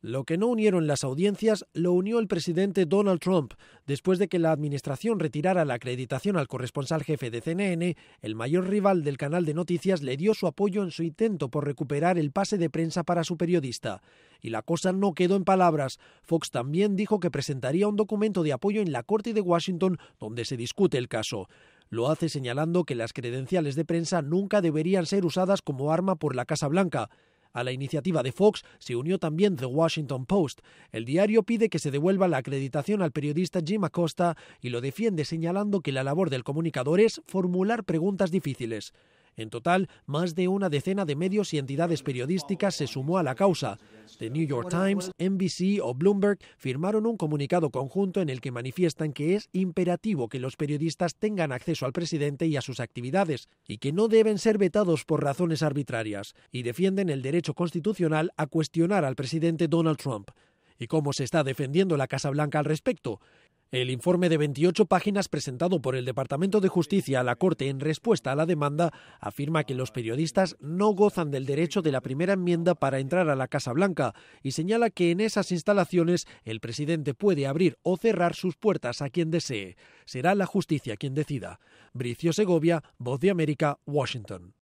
Lo que no unieron las audiencias lo unió el presidente Donald Trump, después de que la administración retirara la acreditación al corresponsal jefe de CNN, el mayor rival del canal de noticias le dio su apoyo en su intento por recuperar el pase de prensa para su periodista. Y la cosa no quedó en palabras. Fox también dijo que presentaría un documento de apoyo en la Corte de Washington donde se discute el caso. Lo hace señalando que las credenciales de prensa nunca deberían ser usadas como arma por la Casa Blanca. A la iniciativa de Fox se unió también The Washington Post. El diario pide que se devuelva la acreditación al periodista Jim Acosta y lo defiende señalando que la labor del comunicador es formular preguntas difíciles. En total, más de una decena de medios y entidades periodísticas se sumó a la causa. The New York Times, NBC o Bloomberg firmaron un comunicado conjunto en el que manifiestan que es imperativo que los periodistas tengan acceso al presidente y a sus actividades, y que no deben ser vetados por razones arbitrarias, y defienden el derecho constitucional a cuestionar al presidente Donald Trump y cómo se está defendiendo la Casa Blanca al respecto. El informe de 28 páginas presentado por el Departamento de Justicia a la Corte en respuesta a la demanda afirma que los periodistas no gozan del derecho de la primera enmienda para entrar a la Casa Blanca y señala que en esas instalaciones el presidente puede abrir o cerrar sus puertas a quien desee. Será la justicia quien decida. Bricio Segovia, Voz de América, Washington.